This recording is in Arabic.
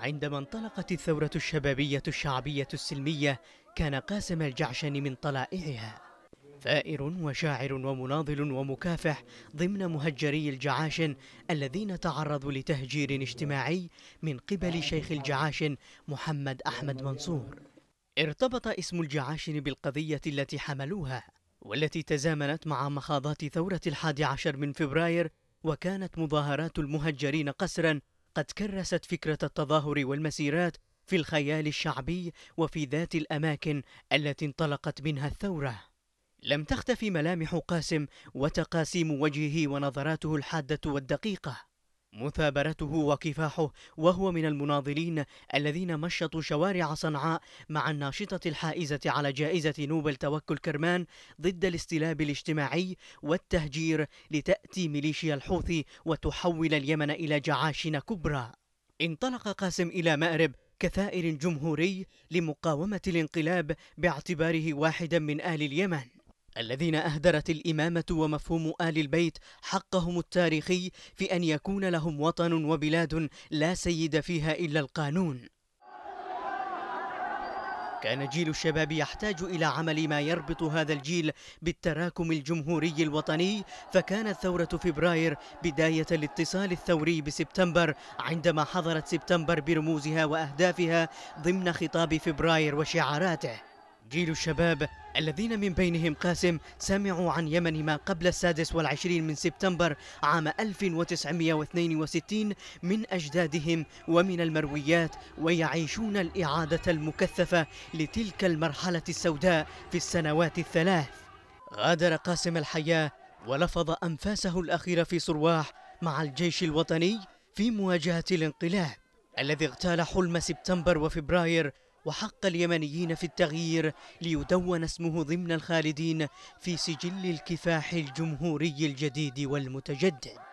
عندما انطلقت الثورة الشبابية الشعبية السلمية كان قاسم الجعشن من طلائعها ثائر وشاعر ومناضل ومكافح ضمن مهجري الجعاشن الذين تعرضوا لتهجير اجتماعي من قبل شيخ الجعاشن محمد أحمد منصور ارتبط اسم الجعاشن بالقضية التي حملوها والتي تزامنت مع مخاضات ثورة الحادي عشر من فبراير وكانت مظاهرات المهجرين قسرا قد كرست فكرة التظاهر والمسيرات في الخيال الشعبي وفي ذات الأماكن التي انطلقت منها الثورة. لم تختفي ملامح قاسم وتقاسيم وجهه ونظراته الحادة والدقيقة. مثابرته وكفاحه وهو من المناضلين الذين مشطوا شوارع صنعاء مع الناشطة الحائزة على جائزة نوبل توكل كرمان ضد الاستلاب الاجتماعي والتهجير لتأتي ميليشيا الحوثي وتحول اليمن إلى جعاشن كبرى انطلق قاسم إلى مأرب كثائر جمهوري لمقاومة الانقلاب باعتباره واحدا من أهل اليمن الذين أهدرت الإمامة ومفهوم آل البيت حقهم التاريخي في أن يكون لهم وطن وبلاد لا سيد فيها إلا القانون كان جيل الشباب يحتاج إلى عمل ما يربط هذا الجيل بالتراكم الجمهوري الوطني فكانت ثورة فبراير بداية الاتصال الثوري بسبتمبر عندما حضرت سبتمبر برموزها وأهدافها ضمن خطاب فبراير وشعاراته جيل الشباب الذين من بينهم قاسم سمعوا عن يمن ما قبل السادس والعشرين من سبتمبر عام 1962 من أجدادهم ومن المرويات ويعيشون الإعادة المكثفة لتلك المرحلة السوداء في السنوات الثلاث غادر قاسم الحياة ولفظ أنفاسه الأخيرة في صرواح مع الجيش الوطني في مواجهة الانقلاب الذي اغتال حلم سبتمبر وفبراير وحق اليمنيين في التغيير ليدون اسمه ضمن الخالدين في سجل الكفاح الجمهوري الجديد والمتجدد